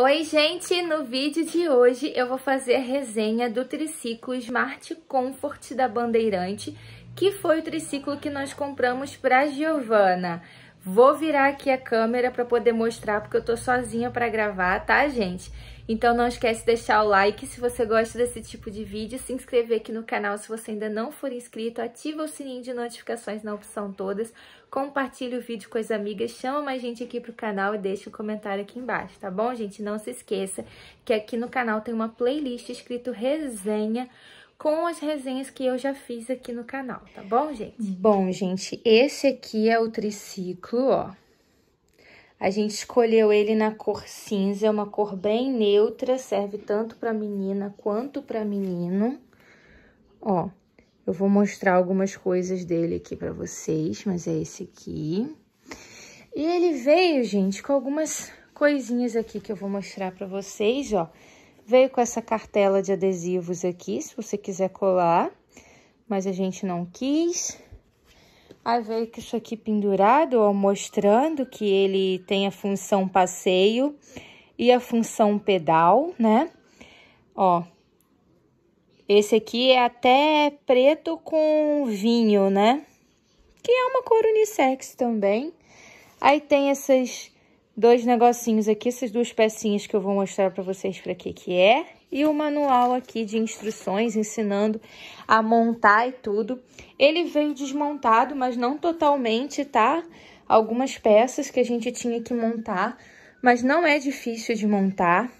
Oi, gente! No vídeo de hoje eu vou fazer a resenha do triciclo Smart Comfort da Bandeirante, que foi o triciclo que nós compramos para Giovana. Vou virar aqui a câmera para poder mostrar, porque eu tô sozinha para gravar, tá, gente? Então não esquece de deixar o like se você gosta desse tipo de vídeo, se inscrever aqui no canal se você ainda não for inscrito, ativa o sininho de notificações na opção todas, compartilhe o vídeo com as amigas, chama mais gente aqui pro canal e deixa o um comentário aqui embaixo, tá bom, gente? Não se esqueça que aqui no canal tem uma playlist escrito resenha com as resenhas que eu já fiz aqui no canal, tá bom, gente? Bom, gente, esse aqui é o triciclo, ó. A gente escolheu ele na cor cinza, é uma cor bem neutra, serve tanto para menina quanto para menino. Ó, eu vou mostrar algumas coisas dele aqui para vocês, mas é esse aqui. E ele veio, gente, com algumas coisinhas aqui que eu vou mostrar para vocês, ó. Veio com essa cartela de adesivos aqui, se você quiser colar, mas a gente não quis. Aí veio com isso aqui pendurado, ó, mostrando que ele tem a função passeio e a função pedal, né? Ó, esse aqui é até preto com vinho, né? Que é uma cor unissex também. Aí tem esses dois negocinhos aqui, essas duas pecinhas que eu vou mostrar para vocês para que que é. E o manual aqui de instruções ensinando a montar e tudo. Ele veio desmontado, mas não totalmente, tá? Algumas peças que a gente tinha que montar, mas não é difícil de montar.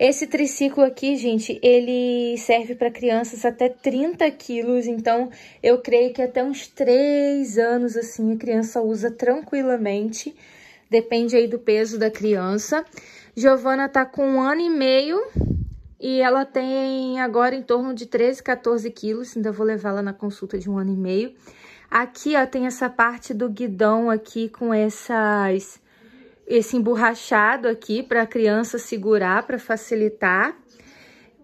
Esse triciclo aqui, gente, ele serve para crianças até 30 quilos, então eu creio que até uns 3 anos, assim, a criança usa tranquilamente. Depende aí do peso da criança. Giovana tá com um ano e meio e ela tem agora em torno de 13, 14 quilos. Ainda vou levá-la na consulta de um ano e meio. Aqui, ó, tem essa parte do guidão aqui com essas esse emborrachado aqui para a criança segurar, para facilitar.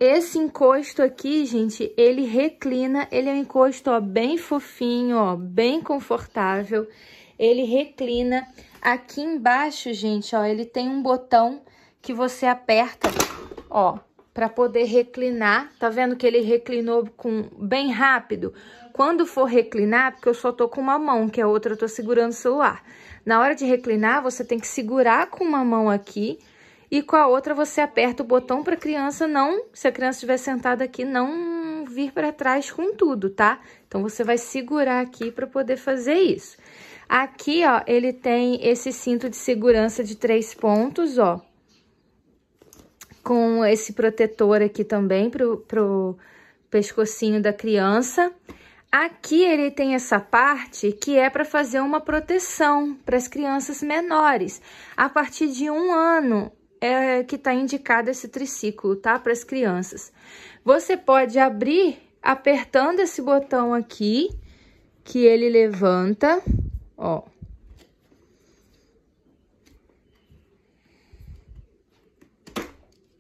Esse encosto aqui, gente, ele reclina, ele é um encosto ó, bem fofinho, ó, bem confortável. Ele reclina. Aqui embaixo, gente, ó, ele tem um botão que você aperta, ó, para poder reclinar. Tá vendo que ele reclinou com bem rápido? Quando for reclinar, porque eu só tô com uma mão, que a é outra eu tô segurando o celular. Na hora de reclinar, você tem que segurar com uma mão aqui e com a outra você aperta o botão para a criança não, se a criança estiver sentada aqui, não vir para trás com tudo, tá? Então, você vai segurar aqui para poder fazer isso. Aqui, ó, ele tem esse cinto de segurança de três pontos, ó. Com esse protetor aqui também pro, pro pescocinho da criança. Aqui ele tem essa parte que é para fazer uma proteção para as crianças menores. A partir de um ano é que está indicado esse triciclo, tá? Para as crianças. Você pode abrir apertando esse botão aqui, que ele levanta, ó.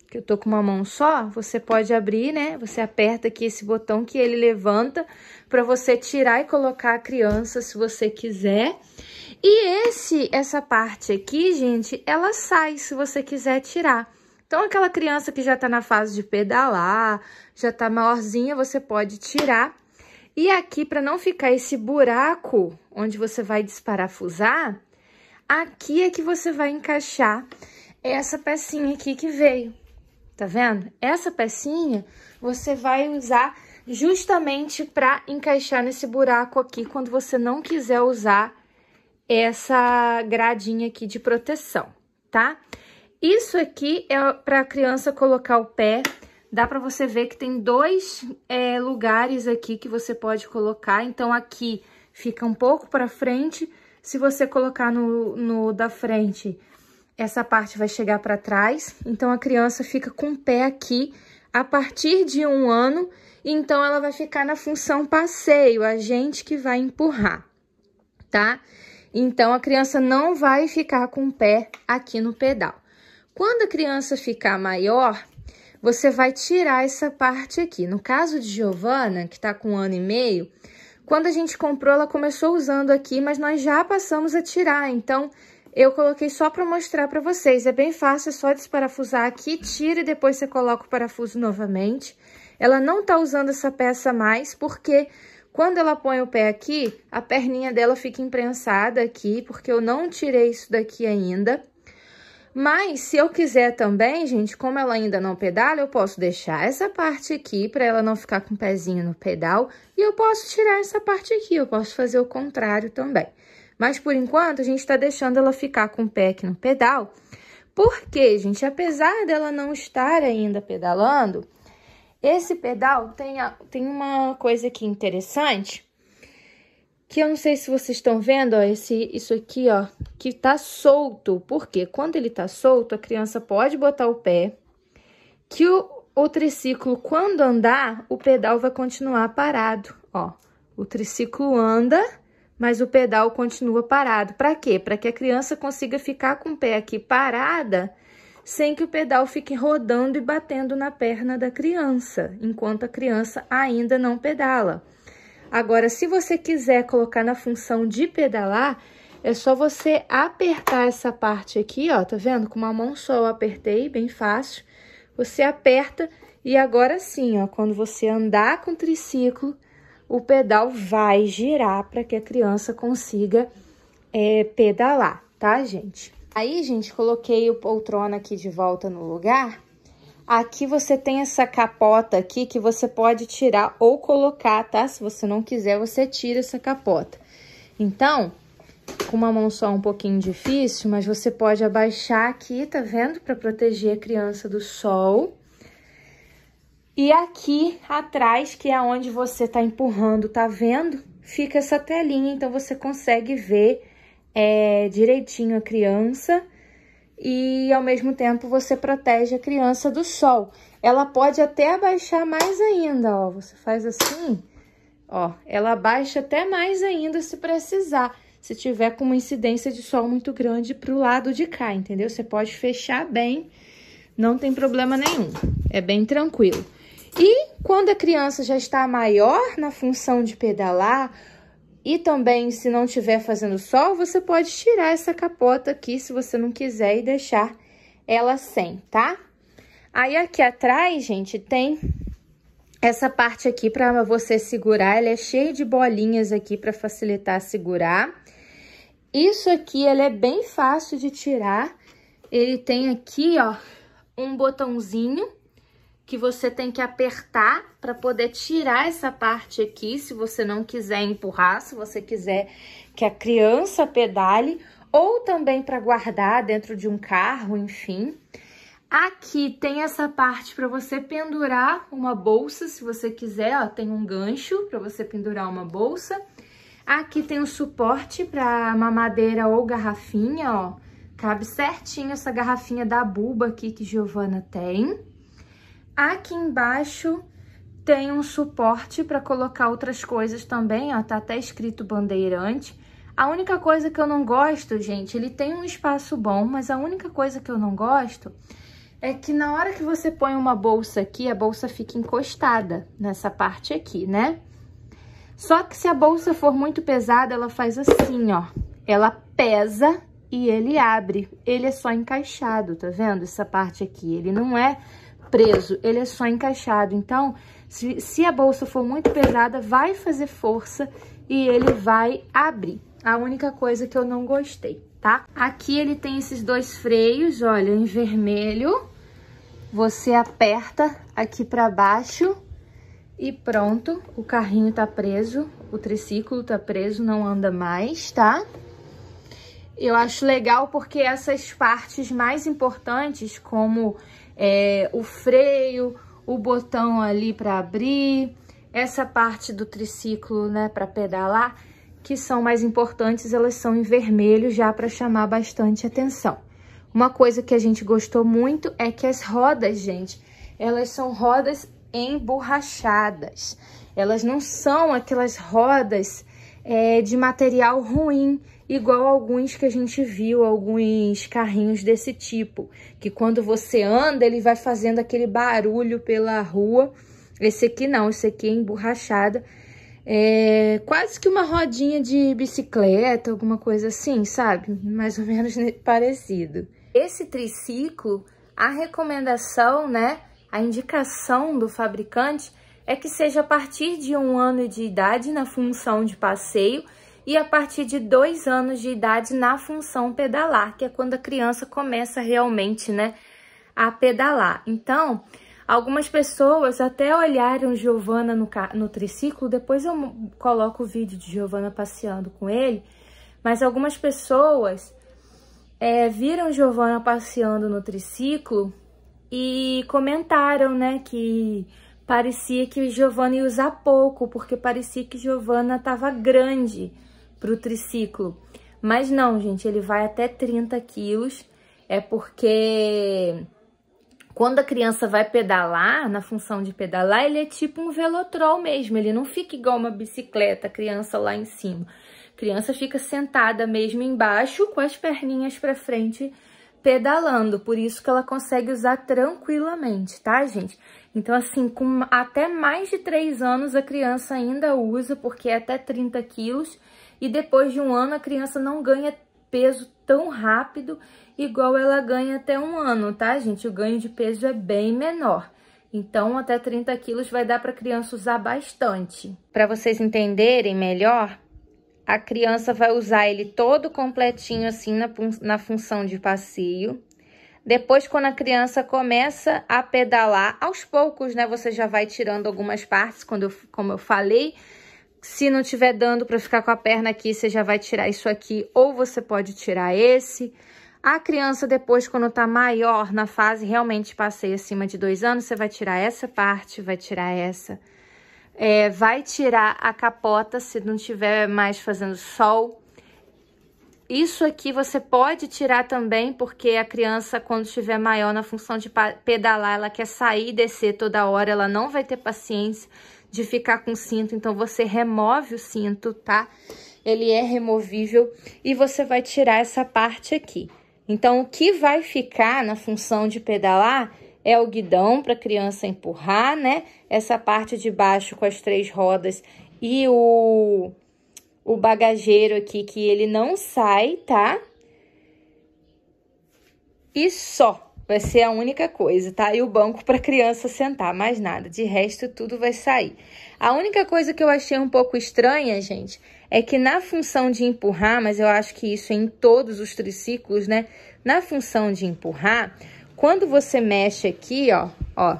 Que eu tô com uma mão só, você pode abrir, né? Você aperta aqui esse botão que ele levanta para você tirar e colocar a criança se você quiser. E esse, essa parte aqui, gente, ela sai se você quiser tirar. Então, aquela criança que já está na fase de pedalar, já está maiorzinha, você pode tirar. E aqui, para não ficar esse buraco onde você vai desparafusar, aqui é que você vai encaixar essa pecinha aqui que veio. Tá vendo? Essa pecinha você vai usar justamente para encaixar nesse buraco aqui quando você não quiser usar essa gradinha aqui de proteção, tá? Isso aqui é para a criança colocar o pé. Dá para você ver que tem dois é, lugares aqui que você pode colocar. Então, aqui fica um pouco para frente. Se você colocar no, no da frente, essa parte vai chegar para trás. Então, a criança fica com o pé aqui a partir de um ano então, ela vai ficar na função passeio, a gente que vai empurrar, tá? Então, a criança não vai ficar com o pé aqui no pedal. Quando a criança ficar maior, você vai tirar essa parte aqui. No caso de Giovana, que está com um ano e meio, quando a gente comprou, ela começou usando aqui, mas nós já passamos a tirar, então eu coloquei só para mostrar para vocês. É bem fácil, é só desparafusar aqui, tira e depois você coloca o parafuso novamente. Ela não tá usando essa peça mais porque quando ela põe o pé aqui, a perninha dela fica imprensada aqui, porque eu não tirei isso daqui ainda. Mas, se eu quiser também, gente, como ela ainda não pedala, eu posso deixar essa parte aqui para ela não ficar com o pezinho no pedal. E eu posso tirar essa parte aqui, eu posso fazer o contrário também. Mas, por enquanto, a gente está deixando ela ficar com o pé aqui no pedal. Porque, gente, apesar dela não estar ainda pedalando, esse pedal tem, a, tem uma coisa aqui interessante, que eu não sei se vocês estão vendo, ó, esse, isso aqui, ó, que tá solto. Porque quando ele tá solto, a criança pode botar o pé, que o, o triciclo, quando andar, o pedal vai continuar parado, ó. O triciclo anda, mas o pedal continua parado. Para quê? Para que a criança consiga ficar com o pé aqui parada sem que o pedal fique rodando e batendo na perna da criança, enquanto a criança ainda não pedala. Agora, se você quiser colocar na função de pedalar, é só você apertar essa parte aqui, ó, tá vendo? Com uma mão só eu apertei, bem fácil. Você aperta e agora sim, ó, quando você andar com o triciclo, o pedal vai girar para que a criança consiga é, pedalar, tá, gente? Aí, gente, coloquei o poltrona aqui de volta no lugar. Aqui você tem essa capota aqui que você pode tirar ou colocar, tá? Se você não quiser, você tira essa capota. Então, com uma mão só um pouquinho difícil, mas você pode abaixar aqui, tá vendo? Para proteger a criança do sol. E aqui atrás, que é onde você tá empurrando, tá vendo? Fica essa telinha, então você consegue ver é, direitinho a criança e ao mesmo tempo você protege a criança do sol. Ela pode até abaixar mais ainda, ó. Você faz assim, ó, ela abaixa até mais ainda se precisar. Se tiver com uma incidência de sol muito grande para o lado de cá, entendeu? Você pode fechar bem, não tem problema nenhum. É bem tranquilo. E quando a criança já está maior na função de pedalar e também, se não estiver fazendo sol, você pode tirar essa capota aqui, se você não quiser, e deixar ela sem, tá? Aí, aqui atrás, gente, tem essa parte aqui para você segurar. Ela é cheia de bolinhas aqui para facilitar segurar. Isso aqui, ele é bem fácil de tirar. Ele tem aqui, ó, um botãozinho que você tem que apertar para poder tirar essa parte aqui, se você não quiser empurrar, se você quiser que a criança pedale, ou também para guardar dentro de um carro, enfim. Aqui tem essa parte para você pendurar uma bolsa, se você quiser, ó, tem um gancho para você pendurar uma bolsa. Aqui tem o um suporte para mamadeira ou garrafinha, ó. Cabe certinho essa garrafinha da buba aqui que Giovana tem. Aqui embaixo tem um suporte para colocar outras coisas também, ó, tá até escrito bandeirante. A única coisa que eu não gosto, gente, ele tem um espaço bom, mas a única coisa que eu não gosto é que na hora que você põe uma bolsa aqui, a bolsa fica encostada nessa parte aqui, né? Só que se a bolsa for muito pesada, ela faz assim, ó. Ela pesa e ele abre. Ele é só encaixado, tá vendo? Essa parte aqui, ele não é preso, ele é só encaixado. Então, se, se a bolsa for muito pesada, vai fazer força e ele vai abrir. A única coisa que eu não gostei, tá? Aqui ele tem esses dois freios, olha, em vermelho. Você aperta aqui pra baixo e pronto. O carrinho tá preso, o triciclo tá preso, não anda mais, tá? Eu acho legal porque essas partes mais importantes, como é, o freio, o botão ali para abrir, essa parte do triciclo, né, para pedalar, que são mais importantes, elas são em vermelho já para chamar bastante atenção. Uma coisa que a gente gostou muito é que as rodas, gente, elas são rodas emborrachadas. Elas não são aquelas rodas é, de material ruim, igual alguns que a gente viu, alguns carrinhos desse tipo, que quando você anda, ele vai fazendo aquele barulho pela rua. Esse aqui não, esse aqui é emborrachada. É quase que uma rodinha de bicicleta, alguma coisa assim, sabe? Mais ou menos parecido. Esse triciclo, a recomendação, né, a indicação do fabricante é que seja a partir de um ano de idade na função de passeio e a partir de dois anos de idade na função pedalar, que é quando a criança começa realmente, né, a pedalar. Então, algumas pessoas até olharam Giovana no, no triciclo, depois eu coloco o vídeo de Giovana passeando com ele, mas algumas pessoas é, viram Giovana passeando no triciclo e comentaram, né, que parecia que Giovana ia usar pouco, porque parecia que Giovana estava grande para o triciclo. Mas não, gente, ele vai até 30 quilos. É porque quando a criança vai pedalar, na função de pedalar, ele é tipo um velotrol mesmo. Ele não fica igual uma bicicleta, a criança lá em cima. A criança fica sentada mesmo embaixo, com as perninhas para frente, pedalando. Por isso que ela consegue usar tranquilamente, tá, gente? Então, assim, com até mais de 3 anos, a criança ainda usa, porque é até 30 quilos e depois de um ano a criança não ganha peso tão rápido igual ela ganha até um ano, tá, gente? O ganho de peso é bem menor. Então, até 30 quilos vai dar para a criança usar bastante. Para vocês entenderem melhor, a criança vai usar ele todo completinho assim na, na função de passeio. Depois, quando a criança começa a pedalar, aos poucos, né? Você já vai tirando algumas partes, quando eu, como eu falei, se não tiver dando para ficar com a perna aqui, você já vai tirar isso aqui, ou você pode tirar esse. A criança, depois, quando tá maior, na fase realmente passei acima de dois anos, você vai tirar essa parte, vai tirar essa. É, vai tirar a capota se não tiver mais fazendo sol. Isso aqui você pode tirar também, porque a criança, quando estiver maior na função de pedalar, ela quer sair e descer toda hora, ela não vai ter paciência de ficar com cinto, então você remove o cinto, tá? Ele é removível e você vai tirar essa parte aqui. Então, o que vai ficar na função de pedalar é o guidão para a criança empurrar, né? Essa parte de baixo com as três rodas e o, o bagageiro aqui que ele não sai, tá? E só. Vai ser a única coisa, tá? E o banco para criança sentar, mais nada. De resto, tudo vai sair. A única coisa que eu achei um pouco estranha, gente, é que na função de empurrar, mas eu acho que isso é em todos os triciclos, né? Na função de empurrar, quando você mexe aqui, ó, ó,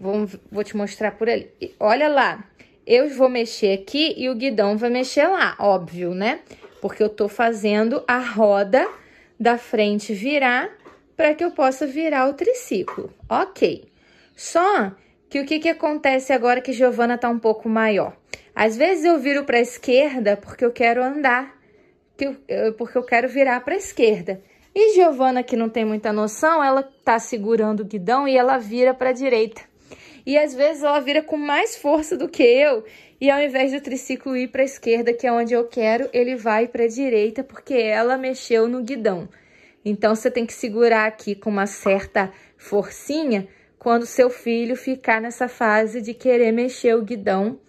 vou, vou te mostrar por ali. Olha lá, eu vou mexer aqui e o guidão vai mexer lá, óbvio, né? Porque eu tô fazendo a roda da frente virar para que eu possa virar o triciclo. Ok. Só que o que, que acontece agora que Giovana está um pouco maior? Às vezes eu viro para a esquerda porque eu quero andar, porque eu quero virar para a esquerda. E Giovana, que não tem muita noção, ela está segurando o guidão e ela vira para a direita. E às vezes ela vira com mais força do que eu, e ao invés do triciclo ir para a esquerda, que é onde eu quero, ele vai para a direita porque ela mexeu no guidão. Então, você tem que segurar aqui com uma certa forcinha quando seu filho ficar nessa fase de querer mexer o guidão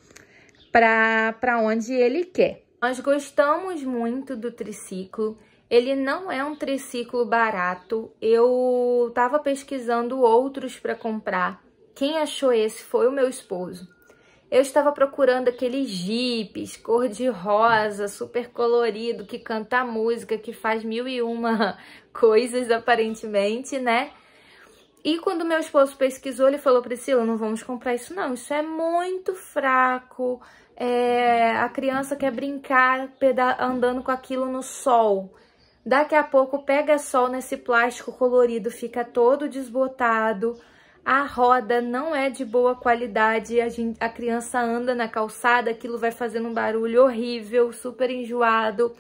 para onde ele quer. Nós gostamos muito do triciclo. Ele não é um triciclo barato. Eu estava pesquisando outros para comprar. Quem achou esse foi o meu esposo. Eu estava procurando aqueles jipes, cor de rosa, super colorido, que canta música, que faz mil e uma coisas aparentemente, né? E quando meu esposo pesquisou, ele falou, Priscila, não vamos comprar isso não, isso é muito fraco, é... a criança quer brincar andando com aquilo no sol. Daqui a pouco pega sol nesse plástico colorido, fica todo desbotado, a roda não é de boa qualidade, a, gente, a criança anda na calçada, aquilo vai fazendo um barulho horrível, super enjoado.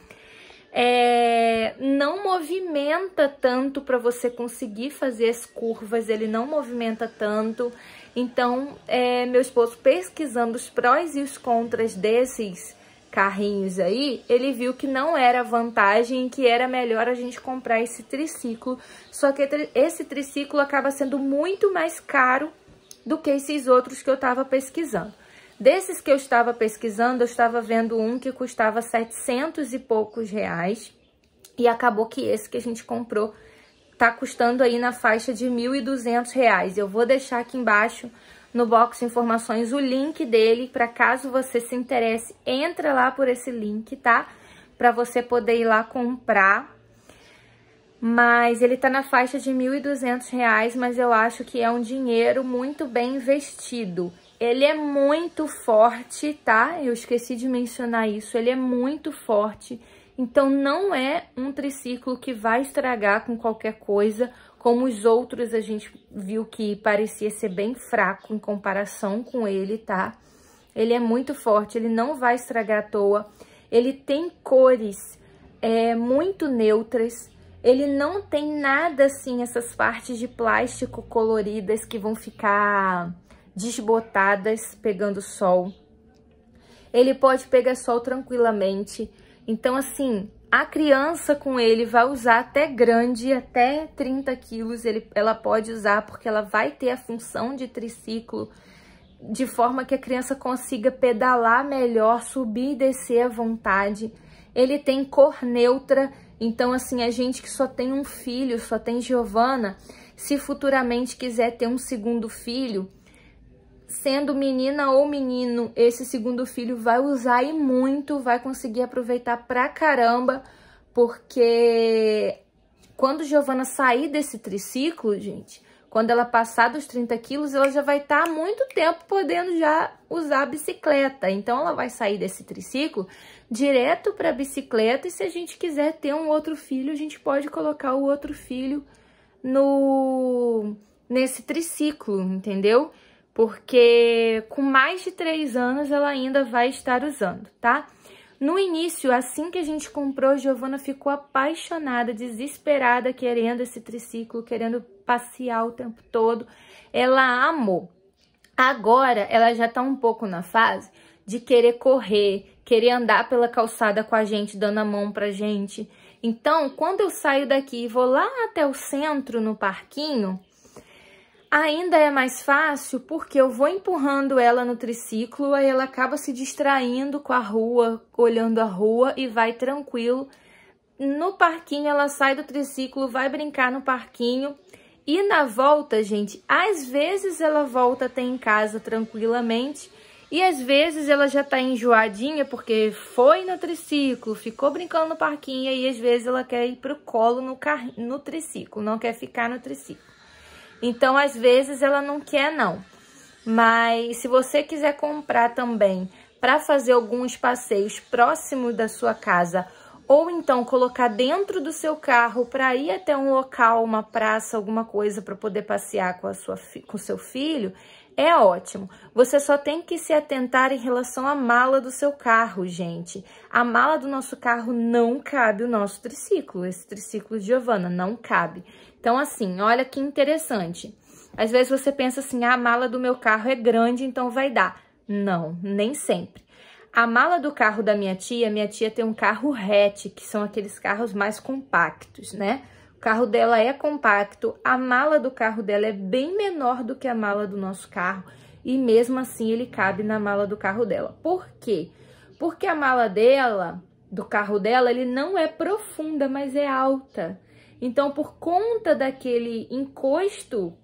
É, não movimenta tanto para você conseguir fazer as curvas, ele não movimenta tanto. Então, é, meu esposo pesquisando os prós e os contras desses carrinhos aí, ele viu que não era vantagem, que era melhor a gente comprar esse triciclo. Só que esse triciclo acaba sendo muito mais caro do que esses outros que eu estava pesquisando. Desses que eu estava pesquisando, eu estava vendo um que custava 700 e poucos reais. E acabou que esse que a gente comprou tá custando aí na faixa de 1.200 reais. Eu vou deixar aqui embaixo no box de informações o link dele, para caso você se interesse, entra lá por esse link, tá? Para você poder ir lá comprar. Mas ele tá na faixa de R$ 1.200, mas eu acho que é um dinheiro muito bem investido. Ele é muito forte, tá? Eu esqueci de mencionar isso. Ele é muito forte. Então, não é um triciclo que vai estragar com qualquer coisa como os outros, a gente viu que parecia ser bem fraco em comparação com ele, tá? Ele é muito forte, ele não vai estragar à toa. Ele tem cores é, muito neutras. Ele não tem nada, assim, essas partes de plástico coloridas que vão ficar desbotadas pegando sol. Ele pode pegar sol tranquilamente. Então, assim, a criança com ele vai usar até grande, até 30 quilos, ele, ela pode usar porque ela vai ter a função de triciclo, de forma que a criança consiga pedalar melhor, subir e descer à vontade. Ele tem cor neutra, então assim, a gente que só tem um filho, só tem Giovana, se futuramente quiser ter um segundo filho, sendo menina ou menino, esse segundo filho vai usar e muito, vai conseguir aproveitar pra caramba, porque quando Giovana sair desse triciclo, gente, quando ela passar dos 30 quilos, ela já vai estar tá há muito tempo podendo já usar a bicicleta. Então, ela vai sair desse triciclo direto para bicicleta e se a gente quiser ter um outro filho, a gente pode colocar o outro filho no nesse triciclo, entendeu? porque com mais de três anos ela ainda vai estar usando, tá? No início, assim que a gente comprou, Giovana ficou apaixonada, desesperada, querendo esse triciclo, querendo passear o tempo todo. Ela amou. Agora, ela já tá um pouco na fase de querer correr, querer andar pela calçada com a gente, dando a mão pra gente. Então, quando eu saio daqui e vou lá até o centro, no parquinho, ainda é mais fácil porque eu vou empurrando ela no triciclo, aí ela acaba se distraindo com a rua, olhando a rua e vai tranquilo. No parquinho, ela sai do triciclo, vai brincar no parquinho. E na volta, gente, às vezes ela volta até em casa tranquilamente e às vezes ela já tá enjoadinha porque foi no triciclo, ficou brincando no parquinho e às vezes ela quer ir pro colo no, car... no triciclo, não quer ficar no triciclo. Então, às vezes, ela não quer, não. Mas se você quiser comprar também para fazer alguns passeios próximo da sua casa ou então colocar dentro do seu carro para ir até um local, uma praça, alguma coisa para poder passear com a sua com seu filho, é ótimo. Você só tem que se atentar em relação à mala do seu carro, gente. A mala do nosso carro não cabe o nosso triciclo, esse triciclo de Giovana não cabe. Então, assim, olha que interessante. Às vezes você pensa assim, ah, a mala do meu carro é grande, então vai dar. Não, nem sempre. A mala do carro da minha tia, minha tia tem um carro hatch, que são aqueles carros mais compactos, né? O carro dela é compacto, a mala do carro dela é bem menor do que a mala do nosso carro e mesmo assim ele cabe na mala do carro dela. Por quê? Porque a mala dela, do carro dela, ele não é profunda, mas é alta. Então, por conta daquele encosto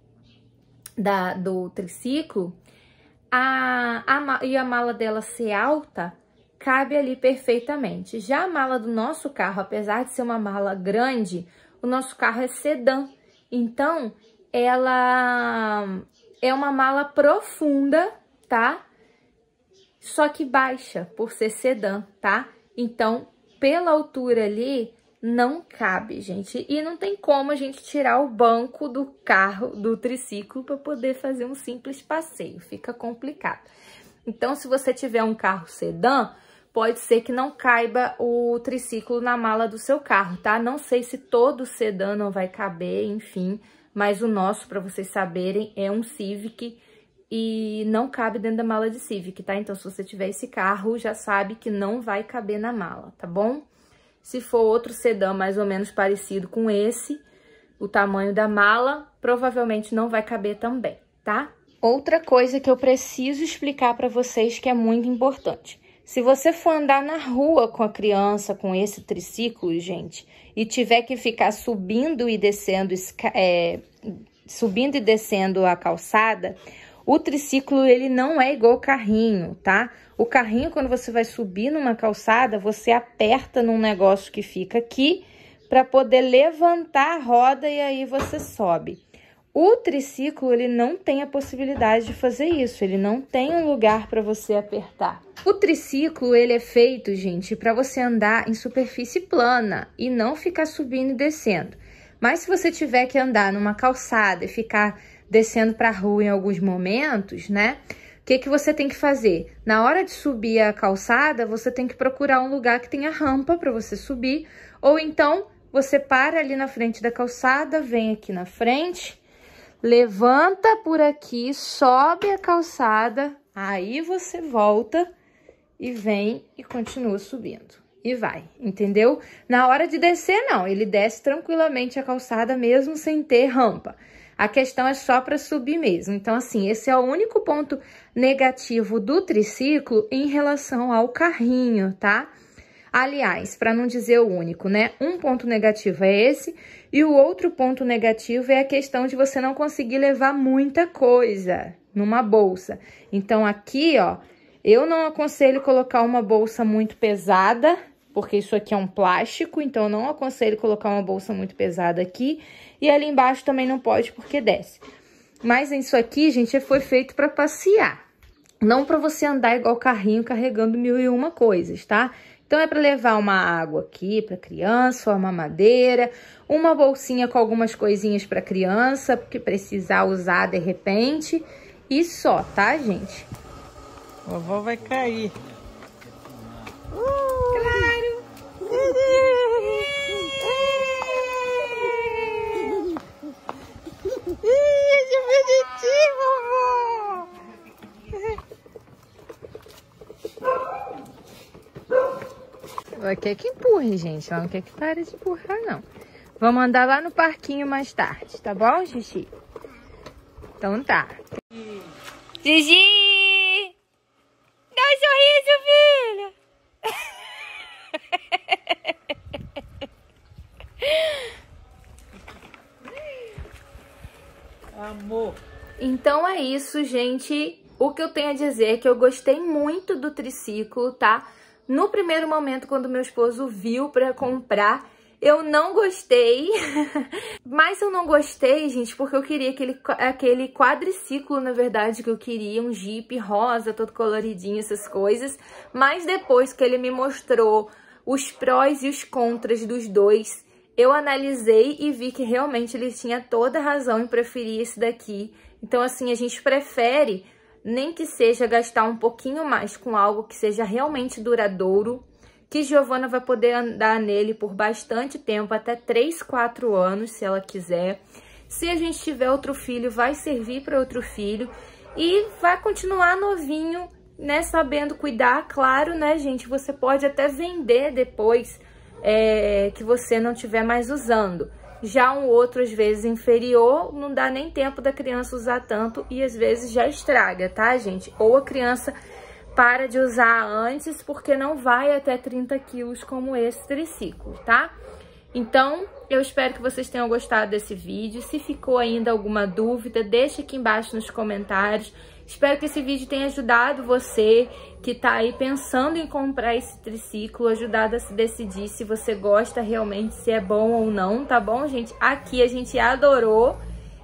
da, do triciclo, a, a, e a mala dela ser alta, cabe ali perfeitamente. Já a mala do nosso carro, apesar de ser uma mala grande, o nosso carro é sedã. Então, ela é uma mala profunda, tá? Só que baixa, por ser sedã, tá? Então, pela altura ali, não cabe, gente. E não tem como a gente tirar o banco do carro, do triciclo, para poder fazer um simples passeio. Fica complicado. Então, se você tiver um carro sedã, pode ser que não caiba o triciclo na mala do seu carro, tá? Não sei se todo sedã não vai caber, enfim, mas o nosso, para vocês saberem, é um Civic e não cabe dentro da mala de Civic, tá? Então, se você tiver esse carro, já sabe que não vai caber na mala, tá bom? Se for outro sedã mais ou menos parecido com esse, o tamanho da mala provavelmente não vai caber também, tá? Outra coisa que eu preciso explicar para vocês que é muito importante. Se você for andar na rua com a criança com esse triciclo, gente, e tiver que ficar subindo e descendo, é, subindo e descendo a calçada, o triciclo, ele não é igual ao carrinho, tá? O carrinho, quando você vai subir numa calçada, você aperta num negócio que fica aqui para poder levantar a roda e aí você sobe. O triciclo, ele não tem a possibilidade de fazer isso, ele não tem um lugar para você apertar. O triciclo, ele é feito, gente, para você andar em superfície plana e não ficar subindo e descendo. Mas se você tiver que andar numa calçada e ficar descendo para a rua em alguns momentos, né? O que, que você tem que fazer? Na hora de subir a calçada, você tem que procurar um lugar que tenha rampa para você subir, ou então você para ali na frente da calçada, vem aqui na frente, levanta por aqui, sobe a calçada, aí você volta e vem e continua subindo. E vai, entendeu? Na hora de descer, não. Ele desce tranquilamente a calçada mesmo sem ter rampa. A questão é só para subir mesmo. Então, assim, esse é o único ponto negativo do triciclo em relação ao carrinho, tá? Aliás, para não dizer o único, né? Um ponto negativo é esse e o outro ponto negativo é a questão de você não conseguir levar muita coisa numa bolsa. Então, aqui, ó, eu não aconselho colocar uma bolsa muito pesada, porque isso aqui é um plástico, então eu não aconselho colocar uma bolsa muito pesada aqui. E ali embaixo também não pode, porque desce. Mas isso aqui, gente, foi feito para passear. Não para você andar igual carrinho carregando mil e uma coisas, tá? Então é para levar uma água aqui para criança, uma madeira, uma bolsinha com algumas coisinhas para criança que precisar usar de repente e só, tá, gente? Vovó vai cair. Ela é quer é que empurre, gente. Ela não quer que pare de empurrar, não. Vamos andar lá no parquinho mais tarde, tá bom, Xixi? Então tá. Xixi! Dá um sorriso, filho. Amor. Então é isso, gente. O que eu tenho a dizer é que eu gostei muito do triciclo, tá? No primeiro momento, quando meu esposo viu pra comprar, eu não gostei, mas eu não gostei, gente, porque eu queria aquele, aquele quadriciclo, na verdade, que eu queria, um jeep rosa, todo coloridinho, essas coisas. Mas depois que ele me mostrou os prós e os contras dos dois, eu analisei e vi que realmente ele tinha toda razão em preferir esse daqui. Então, assim, a gente prefere, nem que seja gastar um pouquinho mais com algo que seja realmente duradouro, que Giovana vai poder andar nele por bastante tempo, até 3, 4 anos, se ela quiser. Se a gente tiver outro filho, vai servir para outro filho e vai continuar novinho, né, sabendo cuidar, claro, né, gente? Você pode até vender depois é, que você não tiver mais usando. Já um outro, às vezes, inferior, não dá nem tempo da criança usar tanto e às vezes já estraga, tá, gente? Ou a criança para de usar antes porque não vai até 30 quilos como esse triciclo, tá? Então, eu espero que vocês tenham gostado desse vídeo. Se ficou ainda alguma dúvida, deixa aqui embaixo nos comentários. Espero que esse vídeo tenha ajudado você que está aí pensando em comprar esse triciclo, ajudado a se decidir se você gosta realmente, se é bom ou não, tá bom, gente? Aqui a gente adorou,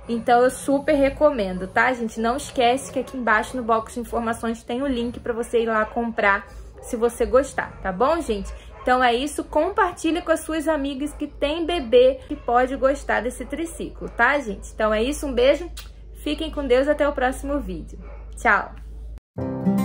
então eu super recomendo, tá, gente? Não esquece que aqui embaixo no box de informações tem o link para você ir lá comprar se você gostar, tá bom, gente? Então é isso, compartilha com as suas amigas que tem bebê que pode gostar desse triciclo, tá, gente? Então é isso, um beijo Fiquem com Deus até o próximo vídeo. Tchau!